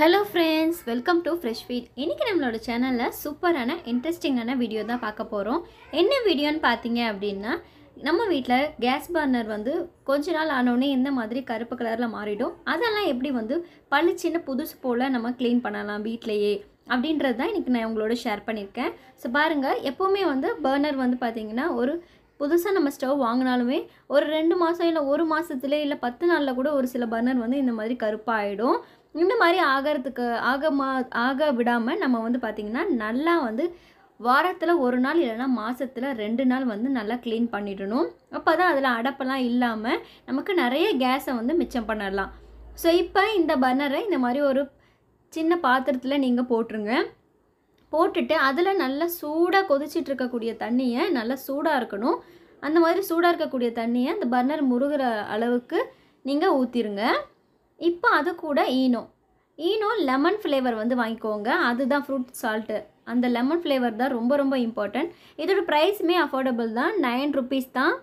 hello friends welcome to fresh feed இன்றைக்கி நம்மளோட சேனலில் சூப்பரான இன்ட்ரெஸ்டிங்கான வீடியோ தான் பார்க்க போகிறோம் என்ன வீடியோன்னு பார்த்தீங்க அப்படின்னா நம்ம வீட்டில் கேஸ் பர்னர் வந்து கொஞ்ச நாள் ஆனோடனே இந்த மாதிரி கருப்பு கலரில் மாறிடும் அதெல்லாம் எப்படி வந்து பளிச்சின்னு புதுசு போல் நம்ம க்ளீன் பண்ணலாம் வீட்டிலையே அப்படின்றது தான் இன்றைக்கி நான் உங்களோட ஷேர் பண்ணியிருக்கேன் ஸோ பாருங்கள் எப்போவுமே வந்து பர்னர் வந்து பார்த்திங்கன்னா ஒரு புதுசாக நம்ம ஸ்டவ் வாங்கினாலுமே ஒரு ரெண்டு மாதம் இல்லை ஒரு மாதத்துலேயே இல்லை பத்து நாளில் கூட ஒரு சில பர்னர் வந்து இந்த மாதிரி கருப்பாகிடும் இந்த மாதிரி ஆகிறதுக்கு மா ஆக விடாமல் நம்ம வந்து பார்த்திங்கன்னா நல்லா வந்து வாரத்தில் ஒரு நாள் இல்லைனா மாதத்தில் ரெண்டு நாள் வந்து நல்லா க்ளீன் பண்ணிடணும் அப்போ தான் அதில் அடப்பெல்லாம் இல்லாமல் நமக்கு நிறைய கேஸை வந்து மிச்சம் பண்ணலாம் ஸோ இப்போ இந்த பர்னரை இந்த மாதிரி ஒரு சின்ன பாத்திரத்தில் நீங்கள் போட்டுருங்க போட்டுட்டு அதில் நல்லா சூடாக கொதிச்சிட்டு இருக்கக்கூடிய தண்ணியை நல்லா சூடாக இருக்கணும் அந்த மாதிரி சூடாக இருக்கக்கூடிய தண்ணியை அந்த பர்னர் முருகிற அளவுக்கு நீங்கள் ஊற்றிருங்க இப்போ அது கூட ஈனோ ஈனோ லெமன் ஃப்ளேவர் வந்து வாங்கிக்கோங்க அதுதான் ஃப்ரூட் சால்ட்டு அந்த லெமன் ஃப்ளேவர் தான் ரொம்ப ரொம்ப இம்பார்ட்டண்ட் இதோட ப்ரைஸுமே அஃபோர்டபுள் தான் நைன் ருபீஸ் தான்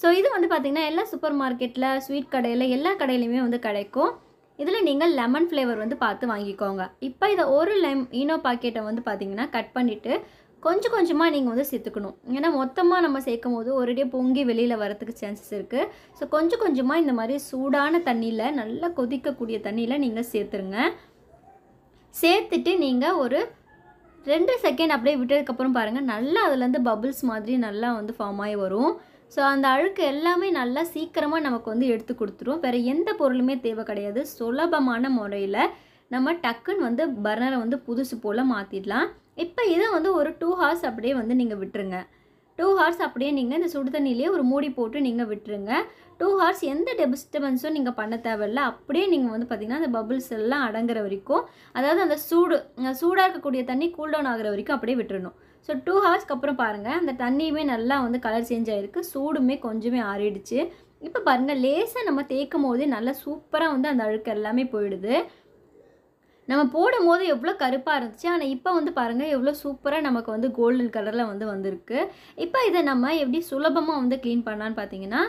ஸோ இது வந்து பார்த்திங்கன்னா எல்லா சூப்பர் மார்க்கெட்டில் ஸ்வீட் கடையில் எல்லா கடையிலையுமே வந்து கிடைக்கும் இதில் நீங்கள் லெமன் ஃப்ளேவர் வந்து பார்த்து வாங்கிக்கோங்க இப்போ இதை ஒரு லெம் ஈனோ பாக்கெட்டை வந்து பார்த்திங்கன்னா கட் பண்ணிவிட்டு கொஞ்சம் கொஞ்சமாக நீங்கள் வந்து சேர்த்துக்கணும் ஏன்னா மொத்தமாக நம்ம சேர்க்கும் போது ஒரேடியே பொங்கி வெளியில் வரத்துக்கு சான்சஸ் இருக்குது ஸோ கொஞ்சம் கொஞ்சமாக இந்த மாதிரி சூடான தண்ணியில் நல்லா கொதிக்கக்கூடிய தண்ணியில் நீங்கள் சேர்த்துருங்க சேர்த்துட்டு நீங்கள் ஒரு ரெண்டு செகண்ட் அப்படியே விட்டதுக்கப்புறம் பாருங்கள் நல்லா அதுலேருந்து பபுள்ஸ் மாதிரி நல்லா வந்து ஃபார்ம் ஆகி வரும் ஸோ அந்த அழுக்கு எல்லாமே நல்லா சீக்கிரமாக நமக்கு வந்து எடுத்து கொடுத்துரும் வேறு எந்த பொருளுமே தேவை கிடையாது சுலபமான முறையில் நம்ம டக்குன்னு வந்து பர்னரை வந்து புதுசு போல் மாற்றிடலாம் இப்போ இதை வந்து ஒரு டூ ஹார்ஸ் அப்படியே வந்து நீங்கள் விட்டுருங்க டூ ஹார்ஸ் அப்படியே நீங்கள் இந்த சுடு தண்ணியிலேயே ஒரு மூடி போட்டு நீங்கள் விட்டுருங்க டூ ஹார்ஸ் எந்த டிஸ்டர்பன்ஸும் நீங்கள் பண்ண தேவையில்ல அப்படியே நீங்கள் வந்து பார்த்திங்கன்னா அந்த பபுள்ஸ் எல்லாம் அடங்குற வரைக்கும் அதாவது அந்த சூடு சூடாக இருக்கக்கூடிய தண்ணி கூல்டவுன் ஆகிற வரைக்கும் அப்படியே விட்டுருணும் ஸோ டூ ஹவர்ஸ்க்கு அப்புறம் பாருங்கள் அந்த தண்ணியுமே நல்லா வந்து கலர் சேஞ்ச் ஆகிருக்கு சூடுமே கொஞ்சமே ஆறிடுச்சு இப்போ பாருங்கள் லேசாக நம்ம தேய்க்கும் போதே நல்லா சூப்பராக வந்து அந்த அழுக்கு எல்லாமே போயிடுது நம்ம போடும் போது எவ்வளோ கருப்பாக இருந்துச்சு ஆனால் இப்போ வந்து பாருங்கள் எவ்வளோ சூப்பராக நமக்கு வந்து கோல்டன் கலரில் வந்து வந்திருக்கு இப்போ இதை நம்ம எப்படி சுலபமாக வந்து க்ளீன் பண்ணலான்னு பார்த்தீங்கன்னா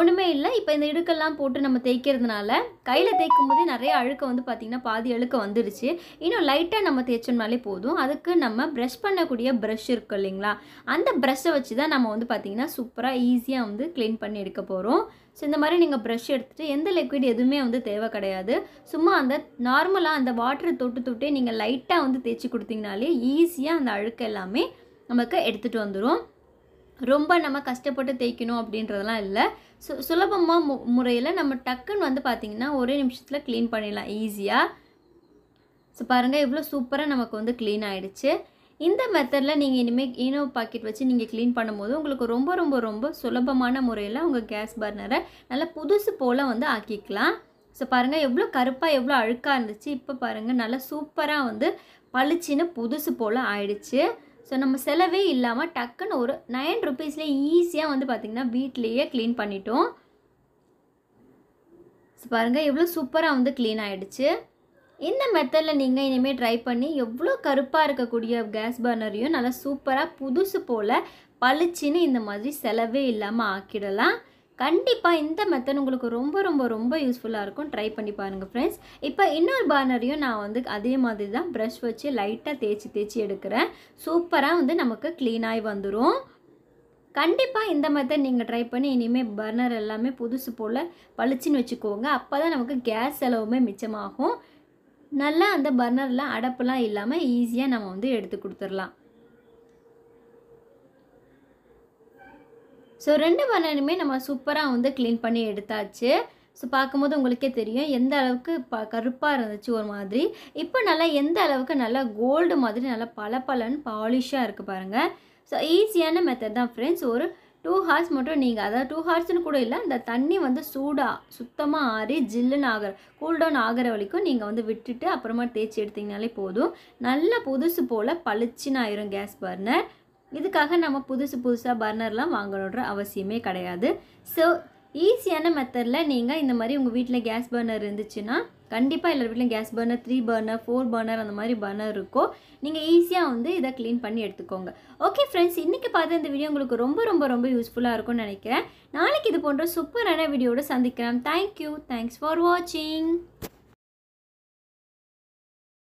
ஒன்றுமே இல்லை இப்போ இந்த இடுக்கெல்லாம் போட்டு நம்ம தேய்க்கிறதுனால கையில் தேய்க்கும் போதே நிறைய அழுக்க வந்து பார்த்திங்கன்னா பாதி அழுக்க வந்துருச்சு இன்னும் லைட்டாக நம்ம தேய்ச்சோம்னாலே போதும் அதுக்கு நம்ம ப்ரஷ் பண்ணக்கூடிய ப்ரஷ் இருக்கும் இல்லைங்களா அந்த ப்ரஷ்ஷை வச்சு தான் நம்ம வந்து பார்த்திங்கன்னா சூப்பராக ஈஸியாக வந்து க்ளீன் பண்ணி எடுக்க போகிறோம் ஸோ இந்த மாதிரி நீங்கள் ப்ரஷ் எடுத்துகிட்டு எந்த லிக்விட் எதுவுமே வந்து தேவை கிடையாது சும்மா அந்த நார்மலாக அந்த வாட்டர் தொட்டு தொட்டே நீங்கள் லைட்டாக வந்து தேய்ச்சி கொடுத்தீங்கனாலே ஈஸியாக அந்த அழுக்க எல்லாமே நமக்கு எடுத்துகிட்டு வந்துடும் ரொம்ப நம்ம கஷ்டப்பட்டு தேய்க்கணும் அப்படின்றதெல்லாம் இல்லை சு சுலபமாக மு முறையில் நம்ம டக்குன்னு வந்து பார்த்திங்கன்னா ஒரே நிமிஷத்தில் க்ளீன் பண்ணிடலாம் ஈஸியாக ஸோ பாருங்கள் இவ்வளோ சூப்பராக நமக்கு வந்து க்ளீன் ஆகிடுச்சு இந்த மெத்தடில் நீங்கள் இனிமேல் ஈனோ பாக்கெட் வச்சு நீங்கள் க்ளீன் பண்ணும்போது உங்களுக்கு ரொம்ப ரொம்ப ரொம்ப சுலபமான முறையில் உங்கள் கேஸ் பர்னரை நல்லா புதுசு போல் வந்து ஆக்கிக்கலாம் ஸோ பாருங்கள் எவ்வளோ கருப்பாக எவ்வளோ அழுக்காக இருந்துச்சு இப்போ பாருங்கள் நல்லா சூப்பராக வந்து பளிச்சின்னு புதுசு போல் ஆயிடுச்சு ஸோ நம்ம செலவே இல்லாமல் டக்குன்னு ஒரு நைன் ருபீஸ்லேயே ஈஸியாக வந்து பார்த்திங்கன்னா வீட்லேயே க்ளீன் பண்ணிட்டோம் ஸோ பாருங்கள் எவ்வளோ சூப்பராக வந்து க்ளீன் ஆகிடுச்சு இந்த மெத்தடில் நீங்கள் இனிமேல் ட்ரை பண்ணி எவ்வளோ கருப்பாக இருக்கக்கூடிய கேஸ் பர்னரையும் நல்லா சூப்பராக புதுசு போல் பளிச்சின்னு இந்த மாதிரி செலவே இல்லாமல் ஆக்கிடலாம் கண்டிப்பாக இந்த மெத்தட் உங்களுக்கு ரொம்ப ரொம்ப ரொம்ப யூஸ்ஃபுல்லாக இருக்கும் ட்ரை பண்ணி பாருங்கள் ஃப்ரெண்ட்ஸ் இப்போ இன்னொரு பார்னரையும் நான் வந்து அதே மாதிரி தான் ப்ரஷ் வச்சு லைட்டாக தேய்ச்சி தேய்ச்சி எடுக்கிறேன் சூப்பராக வந்து நமக்கு க்ளீனாகி வந்துடும் கண்டிப்பாக இந்த மெத்தட் நீங்கள் ட்ரை பண்ணி இனிமேல் பர்னர் எல்லாமே புதுசு போல் பளிச்சுன்னு வச்சுக்கோங்க அப்போ தான் நமக்கு கேஸ் செலவுமே மிச்சமாகும் நல்லா அந்த பர்னரில் அடப்புலாம் இல்லாமல் ஈஸியாக நம்ம வந்து எடுத்து கொடுத்துடலாம் ஸோ ரெண்டு பனானுமே நம்ம சூப்பராக வந்து க்ளீன் பண்ணி எடுத்தாச்சு ஸோ பார்க்கும்போது உங்களுக்கே தெரியும் எந்த அளவுக்கு ப கருப்பாக இருந்துச்சு ஒரு மாதிரி இப்போ நல்லா எந்த அளவுக்கு நல்லா கோல்டு மாதிரி நல்லா பல பலன்னு பாலிஷாக இருக்குது பாருங்கள் ஸோ ஈஸியான மெத்தட் தான் ஃப்ரெண்ட்ஸ் ஒரு டூ ஹார்ஸ் மட்டும் நீங்கள் அதாவது டூ ஹார்ஸ்னு கூட இல்லை அந்த தண்ணி வந்து சூடாக சுத்தமாக ஆறி ஜில்லுன்னு ஆகிற கூல்டவுன் ஆகிற வரைக்கும் நீங்கள் வந்து விட்டுட்டு அப்புறமா தேய்ச்சி எடுத்தீங்கனாலே போதும் நல்லா புதுசு போல் பளிச்சுன்னு ஆயிரும் கேஸ் பர்னர் இதுக்காக நம்ம புதுசு புதுசாக பர்னர்லாம் வாங்கணுன்ற அவசியமே கிடையாது ஸோ ஈஸியான மெத்தடில் நீங்கள் இந்த மாதிரி உங்கள் வீட்டில் கேஸ் பர்னர் இருந்துச்சுன்னா கண்டிப்பாக எல்லார் வீட்டிலும் gas burner three burner four burner அந்த மாதிரி பர்னர் இருக்கும் நீங்கள் ஈஸியாக வந்து இதை க்ளீன் பண்ணி எடுத்துக்கோங்க ஓகே ஃப்ரெண்ட்ஸ் இன்றைக்கி பார்த்த இந்த வீடியோ உங்களுக்கு ரொம்ப ரொம்ப ரொம்ப யூஸ்ஃபுல்லாக இருக்கும்னு நினைக்கிறேன் நாளைக்கு இது போன்ற சூப்பரான வீடியோட சந்திக்கிறேன் தேங்க்யூ தேங்க்ஸ் ஃபார் வாட்சிங்